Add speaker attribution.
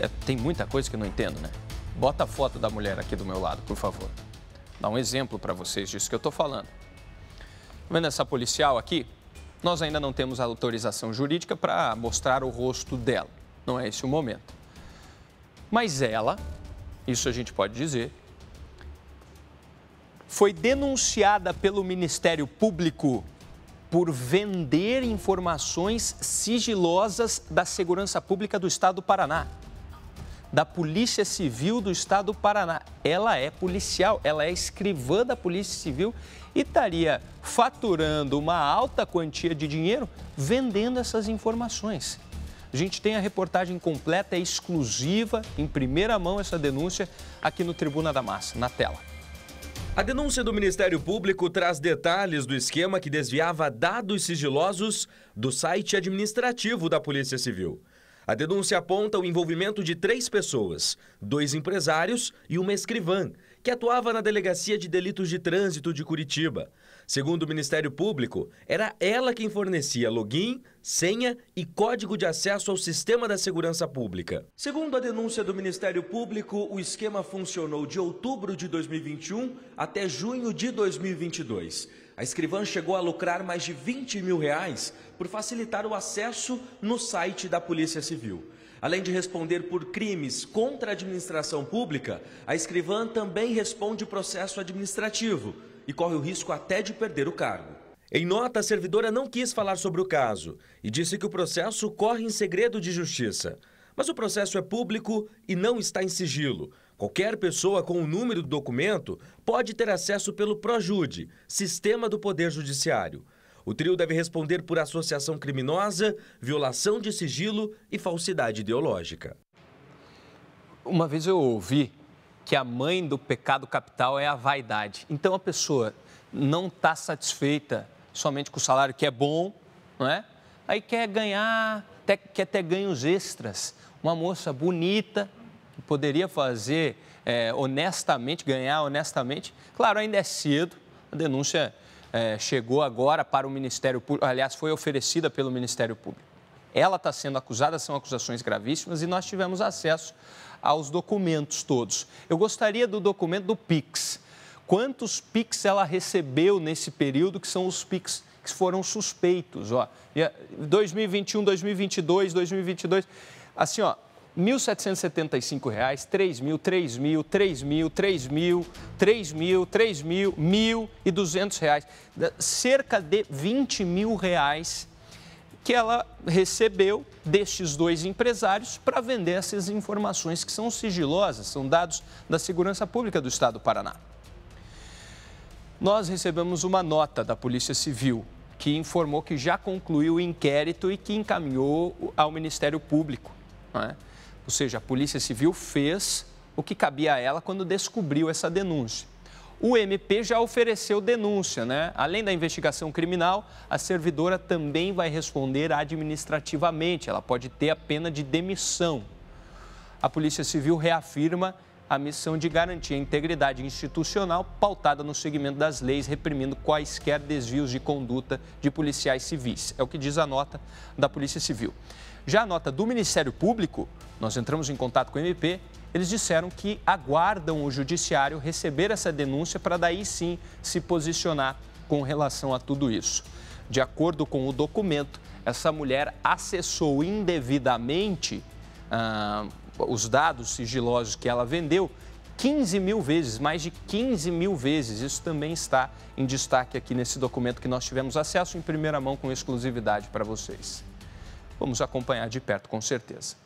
Speaker 1: É, tem muita coisa que eu não entendo, né? Bota a foto da mulher aqui do meu lado, por favor. Dá um exemplo para vocês disso que eu estou falando. Vendo essa policial aqui? Nós ainda não temos autorização jurídica para mostrar o rosto dela. Não é esse o momento. Mas ela, isso a gente pode dizer, foi denunciada pelo Ministério Público por vender informações sigilosas da segurança pública do Estado do Paraná da Polícia Civil do Estado do Paraná. Ela é policial, ela é escrivã da Polícia Civil e estaria faturando uma alta quantia de dinheiro vendendo essas informações. A gente tem a reportagem completa, e exclusiva, em primeira mão essa denúncia aqui no Tribuna da Massa, na tela.
Speaker 2: A denúncia do Ministério Público traz detalhes do esquema que desviava dados sigilosos do site administrativo da Polícia Civil. A denúncia aponta o envolvimento de três pessoas: dois empresários e uma escrivã, que atuava na Delegacia de Delitos de Trânsito de Curitiba. Segundo o Ministério Público, era ela quem fornecia login, senha e código de acesso ao sistema da segurança pública. Segundo a denúncia do Ministério Público, o esquema funcionou de outubro de 2021 até junho de 2022. A escrivã chegou a lucrar mais de 20 mil reais por facilitar o acesso no site da Polícia Civil. Além de responder por crimes contra a administração pública, a escrivã também responde processo administrativo e corre o risco até de perder o cargo. Em nota, a servidora não quis falar sobre o caso e disse que o processo corre em segredo de justiça. Mas o processo é público e não está em sigilo. Qualquer pessoa com o número do documento pode ter acesso pelo ProJude, Sistema do Poder Judiciário. O trio deve responder por associação criminosa, violação de sigilo e falsidade ideológica.
Speaker 1: Uma vez eu ouvi que a mãe do pecado capital é a vaidade. Então a pessoa não está satisfeita somente com o salário que é bom, não é? Aí quer ganhar, até, quer ter ganhos extras. Uma moça bonita que poderia fazer é, honestamente, ganhar honestamente. Claro, ainda é cedo, a denúncia é, chegou agora para o Ministério Público, aliás, foi oferecida pelo Ministério Público. Ela está sendo acusada, são acusações gravíssimas e nós tivemos acesso aos documentos todos. Eu gostaria do documento do PIX. Quantos PIX ela recebeu nesse período, que são os PIX que foram suspeitos? Ó, 2021, 2022, 2022. Assim, ó, 1.775 reais, 3.000, 3.000, 3.000, 3.000, 3.000, 3.000, 1.200 reais, cerca de 20 mil reais que ela recebeu destes dois empresários para vender essas informações que são sigilosas, são dados da Segurança Pública do Estado do Paraná. Nós recebemos uma nota da Polícia Civil que informou que já concluiu o inquérito e que encaminhou ao Ministério Público. Não é? Ou seja, a Polícia Civil fez o que cabia a ela quando descobriu essa denúncia. O MP já ofereceu denúncia, né? Além da investigação criminal, a servidora também vai responder administrativamente. Ela pode ter a pena de demissão. A Polícia Civil reafirma a missão de garantir a integridade institucional pautada no segmento das leis, reprimindo quaisquer desvios de conduta de policiais civis. É o que diz a nota da Polícia Civil. Já a nota do Ministério Público nós entramos em contato com o MP, eles disseram que aguardam o judiciário receber essa denúncia para daí sim se posicionar com relação a tudo isso. De acordo com o documento, essa mulher acessou indevidamente ah, os dados sigilosos que ela vendeu 15 mil vezes, mais de 15 mil vezes. Isso também está em destaque aqui nesse documento que nós tivemos acesso em primeira mão com exclusividade para vocês. Vamos acompanhar de perto, com certeza.